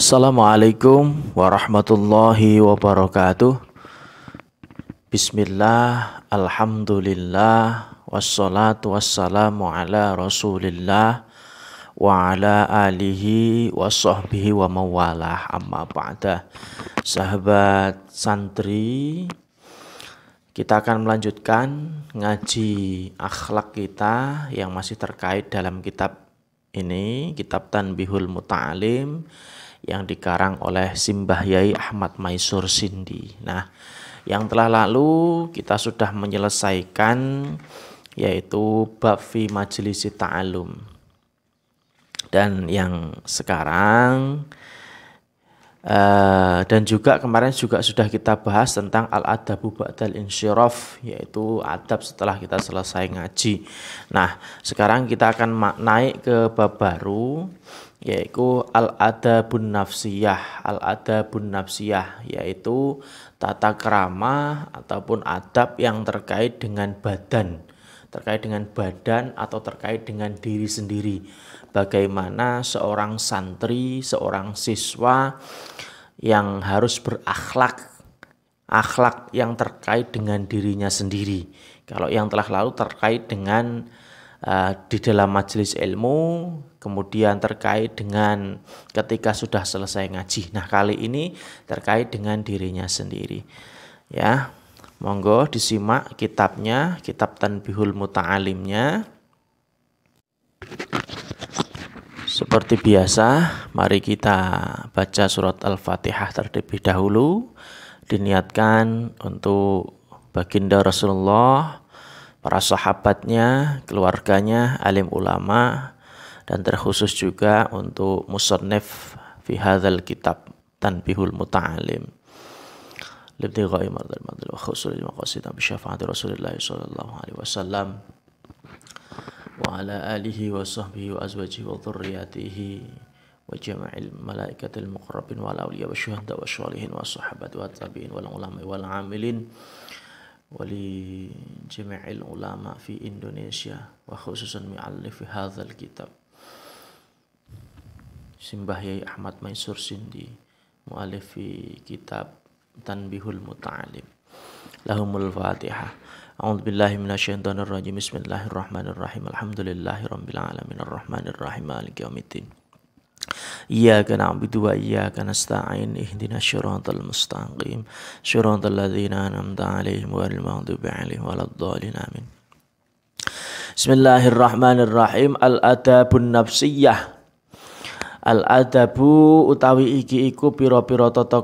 Assalamualaikum warahmatullahi wabarakatuh Bismillah, Alhamdulillah Wassalatu wassalamu ala rasulillah Wa ala alihi wa sahbihi wa mawalah Amma ba'da Sahabat santri Kita akan melanjutkan ngaji akhlak kita Yang masih terkait dalam kitab ini Kitab Tanbihul Muta'alim yang dikarang oleh Simbah Yai Ahmad Maisur Sindi. Nah, yang telah lalu kita sudah menyelesaikan yaitu bab fi majelis ta'alum. Dan yang sekarang Uh, dan juga kemarin juga sudah kita bahas tentang al-adabu ba'dal insyiraf yaitu adab setelah kita selesai ngaji. Nah, sekarang kita akan naik ke bab baru yaitu al-adabun nafsiyah. Al-adabun nafsiyah yaitu tata kerama ataupun adab yang terkait dengan badan, terkait dengan badan atau terkait dengan diri sendiri. Bagaimana seorang santri, seorang siswa yang harus berakhlak akhlak yang terkait dengan dirinya sendiri. Kalau yang telah lalu terkait dengan Eh, di dalam majelis ilmu, kemudian terkait dengan ketika sudah selesai ngaji. Nah, kali ini terkait dengan dirinya sendiri. Ya. Monggo disimak kitabnya, kitab Tanbihul Muta'alimnya. Seperti biasa, mari kita baca surat Al-Fatihah terlebih dahulu. Diniatkan untuk baginda Rasulullah para sahabatnya, keluarganya, alim ulama, dan terkhusus juga untuk musonif fi hadzal kitab tanbihul muta'alim libtigha'i mardal madal wa khusul maqasid bi syafa'at rasulullah sallallahu alaihi wasallam wa ala alihi wa sahbihi wa azwajihi wa dhurriyyatihi wa jama'il malaikatil wa ala awliya wa syuhada wa syuhalihin wa sahabat wa tabi'in wa ulama wal amilin ولجميع العلماء في اندونيسيا وخصوصا مؤلف هذا الكتاب سمبه احمد ميسور سندي مؤلف في كتاب تنبيه المتعلم لهم الفاتحة أعوذ بالله من الشيطان الرجيم بسم الله الرحمن الرحيم الحمد لله رب العالمين الرحمن الرحيم مالك يوم الدين Iyyaka na'budu wa iyyaka nasta'in ihdina syiratal mustaqim syiratal ladzina an'amta 'alaihim wa al-maghdubi 'alaihim waladdallin amin Bismillahirrahmanirrahim al-adabun nafsiyah al adabu utawi iki iku piro pira tata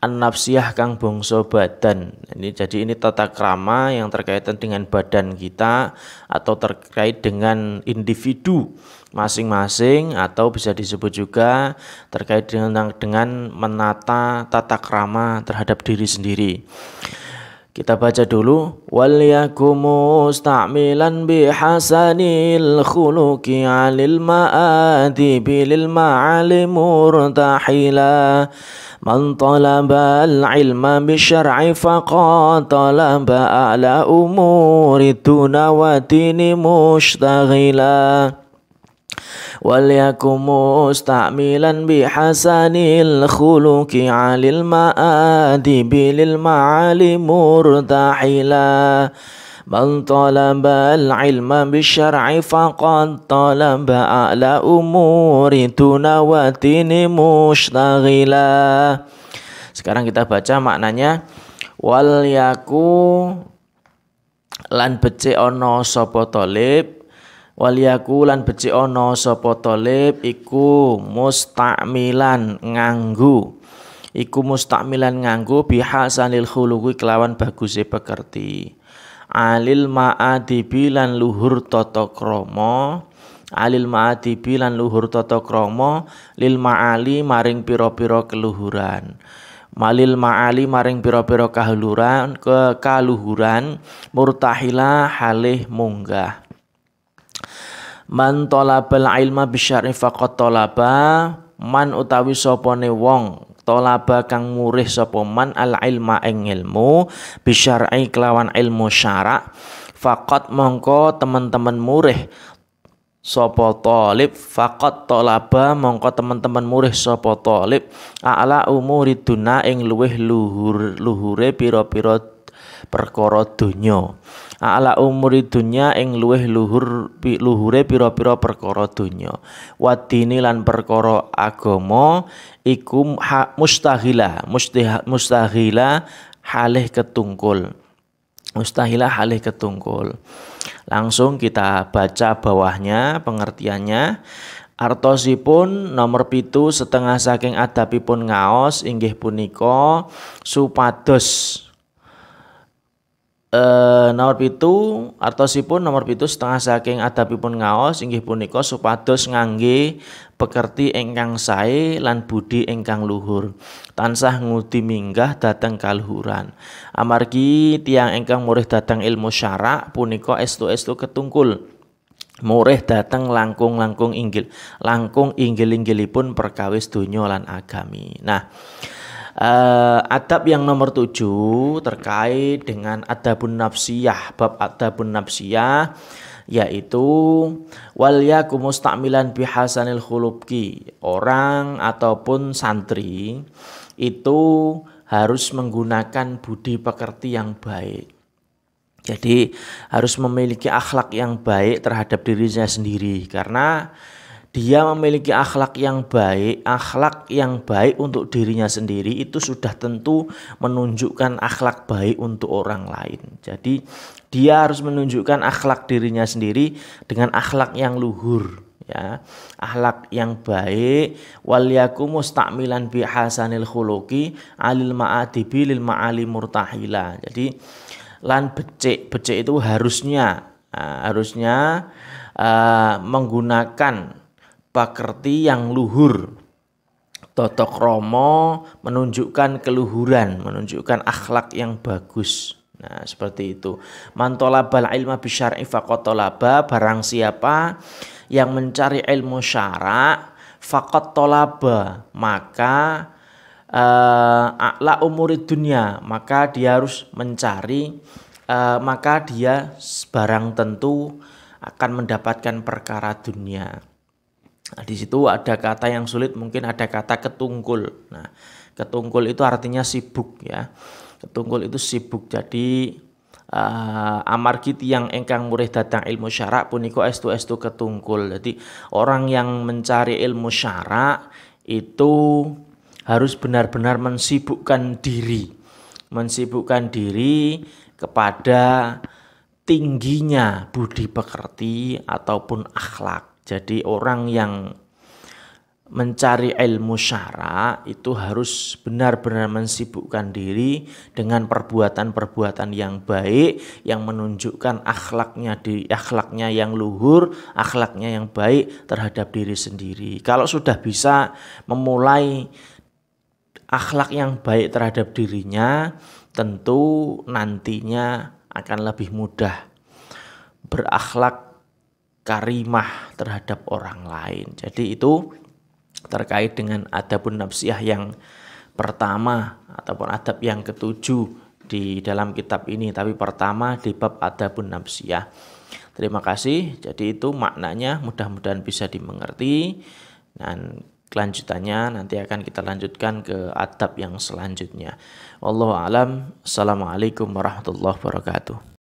An-nafsiyah kang bungso badan. Ini jadi ini tata krama yang terkaitan dengan badan kita atau terkait dengan individu masing-masing atau bisa disebut juga terkait dengan dengan menata tata krama terhadap diri sendiri. Kita baca dulu waliyakumustamilan bihasanil khuluqi 'alil ma'adibi bilil ma'alimur tahila man talaba al 'ilma bi faqad talaba ala umuri dunawatini mushtaghila وليكن مستعملا بحسن الخلق على المآدب للمعالي مرتحلا من طلب العلم بالشرع فقد طلب أعلى أمور تنواتين مشتغلا Sekarang kita baca maknanya wal yaku lan becik ana sapa talib lan beci ono sapa thalib iku mustamilan nganggu iku mustamilan nganggu bihasanil khuluqi kelawan baguse pekerti alil ma'adibi lan luhur tata krama alil ma'adibi lan luhur tata krama lil ma'ali maring pira-pira keluhuran malil ma'ali maring pira-pira kahuluran ke kaluhuran murtahila halih munggah Man talabal ilma bisyar'i faqad tolaba man utawi sopone wong tolaba kang murih sopoman man al ilma ing ilmu bisyar'i kelawan ilmu syarak faqat mongko teman-teman murih sopo tolib faqat tolaba mongko teman-teman murih sopo tolib ala umuri duna ing luweh luhur luhure piro-piro perkara donya ala umuri dunya ing luweh luhur pi, luhure pira-pira perkara donya wadini lan perkara agama iku ha, mustahila mustiha, mustahila halih ketungkul mustahila halih ketungkul langsung kita baca bawahnya pengertiannya Artosipun nomor pitu setengah saking adapipun ngaos inggih punika supados eh nomor pitu artosipun nomor pitu setengah saking adabipun ngaos inggih punika supados ngangge pekerti ingkang sae lan budi ingkang luhur tansah ngudi minggah dateng kalhuran. amargi tiang ingkang murih dateng ilmu syarak punika estu-estu ketungkul murih dateng langkung-langkung inggil langkung inggil-inggilipun perkawis donya lan agami nah Uh, adab yang nomor tujuh terkait dengan adabun nafsiyah, bab adabun nafsiyah yaitu wal kumustakmilan bihasanil khulubki orang ataupun santri itu harus menggunakan budi pekerti yang baik jadi harus memiliki akhlak yang baik terhadap dirinya sendiri karena dia memiliki akhlak yang baik, akhlak yang baik untuk dirinya sendiri itu sudah tentu menunjukkan akhlak baik untuk orang lain. Jadi dia harus menunjukkan akhlak dirinya sendiri dengan akhlak yang luhur ya. Akhlak yang baik waliyaku mustamilan bihasanil khuluki alil ma'adibi lil ma'ali murtahila. Jadi lan becek-becek itu harusnya harusnya uh, menggunakan pakerti yang luhur. totokromo Romo menunjukkan keluhuran, menunjukkan akhlak yang bagus. Nah, seperti itu. mantola bal ilma bisyar'i fakotolaba barang siapa yang mencari ilmu syara' fakotolaba maka uh, eh, akla umuri dunia maka dia harus mencari eh, maka dia barang tentu akan mendapatkan perkara dunia Nah, di situ ada kata yang sulit, mungkin ada kata ketungkul. Nah, ketungkul itu artinya sibuk ya. Ketungkul itu sibuk. Jadi uh, eh, amar kiti yang engkang murih datang ilmu syarak puniko estu estu ketungkul. Jadi orang yang mencari ilmu syarak itu harus benar-benar mensibukkan diri. Mensibukkan diri kepada tingginya budi pekerti ataupun akhlak jadi orang yang mencari ilmu syara itu harus benar-benar mensibukkan diri dengan perbuatan-perbuatan yang baik yang menunjukkan akhlaknya di akhlaknya yang luhur, akhlaknya yang baik terhadap diri sendiri. Kalau sudah bisa memulai akhlak yang baik terhadap dirinya, tentu nantinya akan lebih mudah berakhlak karimah terhadap orang lain. Jadi itu terkait dengan adabun nafsiyah yang pertama ataupun adab yang ketujuh di dalam kitab ini. Tapi pertama di bab adabun nafsiyah. Terima kasih. Jadi itu maknanya mudah-mudahan bisa dimengerti dan kelanjutannya nanti akan kita lanjutkan ke adab yang selanjutnya. Wallahu alam. Assalamualaikum warahmatullahi wabarakatuh.